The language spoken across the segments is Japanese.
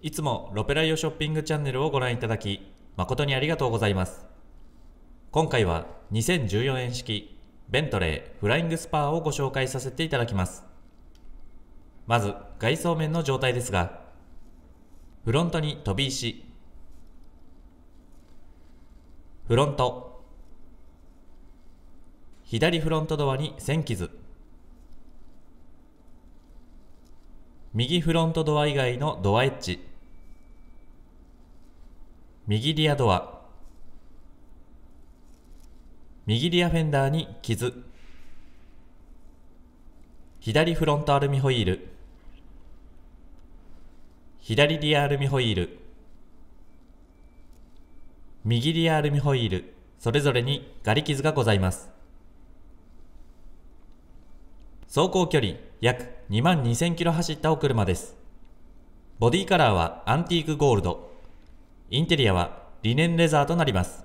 いつもロペライオショッピングチャンネルをご覧いただき、誠にありがとうございます。今回は2014年式ベントレーフライングスパーをご紹介させていただきます。まず外装面の状態ですが、フロントに飛び石、フロント、左フロントドアに線傷、右フロントドア以外のドアエッジ右リアドア右リアフェンダーに傷左フロントアルミホイール左リアアルミホイール右リアアルミホイールそれぞれにガリ傷がございます走行距離約2万2000キロ走ったお車です。ボディカラーはアンティークゴールド。インテリアはリネンレザーとなります。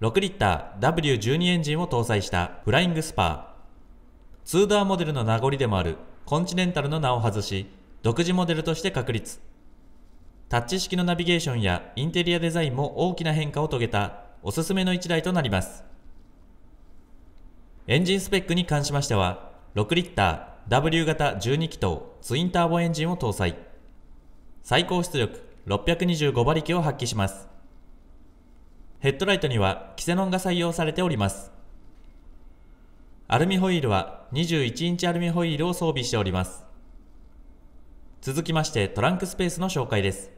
6リッター W12 エンジンを搭載したフライングスパー。ツードアモデルの名残でもあるコンチネンタルの名を外し、独自モデルとして確立。タッチ式のナビゲーションやインテリアデザインも大きな変化を遂げたおすすめの1台となります。エンジンスペックに関しましては、6リッター W 型12気筒ツインターボエンジンを搭載。最高出力625馬力を発揮します。ヘッドライトにはキセノンが採用されております。アルミホイールは21インチアルミホイールを装備しております。続きましてトランクスペースの紹介です。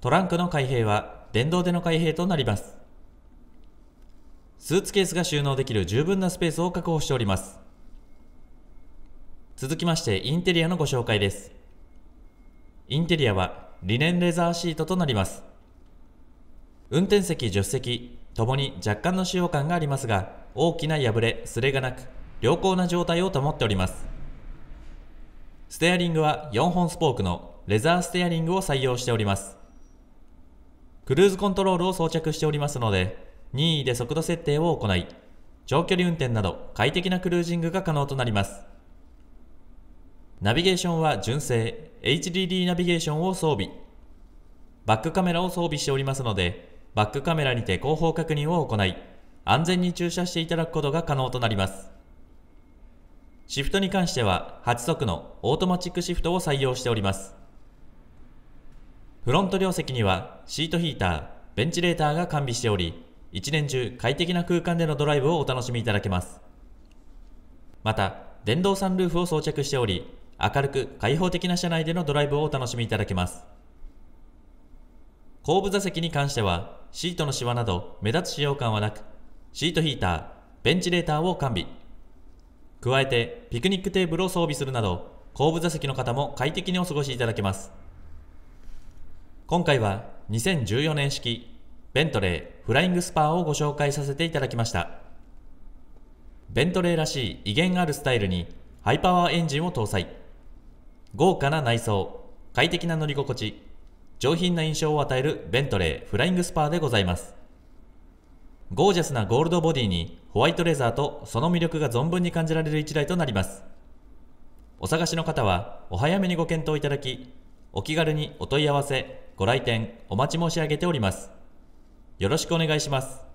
トランクの開閉は電動での開閉となります。スーツケースが収納できる十分なスペースを確保しております。続きましてインテリアのご紹介です。インテリアはリネンレザーシートとなります。運転席、助手席ともに若干の使用感がありますが、大きな破れ、すれがなく、良好な状態を保っております。ステアリングは4本スポークのレザーステアリングを採用しております。クルーズコントロールを装着しておりますので、任意で速度設定を行い、長距離運転など快適なクルージングが可能となります。ナビゲーションは純正 HDD ナビゲーションを装備。バックカメラを装備しておりますので、バックカメラにて後方確認を行い、安全に駐車していただくことが可能となります。シフトに関しては8速のオートマチックシフトを採用しております。フロント両席にはシートヒーター、ベンチレーターが完備しており、一年中快適な空間でのドライブをお楽しみいただけます。また、電動サンルーフを装着しており、明るく開放的な車内でのドライブをお楽しみいただけます。後部座席に関しては、シートのシワなど目立つ使用感はなく、シートヒーター、ベンチレーターを完備。加えて、ピクニックテーブルを装備するなど、後部座席の方も快適にお過ごしいただけます。今回は、2014年式ベントレーフライングスパーをご紹介させていただきました。ベントレーらしい威厳あるスタイルにハイパワーエンジンを搭載。豪華な内装、快適な乗り心地、上品な印象を与えるベントレーフライングスパーでございます。ゴージャスなゴールドボディにホワイトレザーとその魅力が存分に感じられる一台となります。お探しの方はお早めにご検討いただき、お気軽にお問い合わせ、ご来店お待ち申し上げております。よろしくお願いします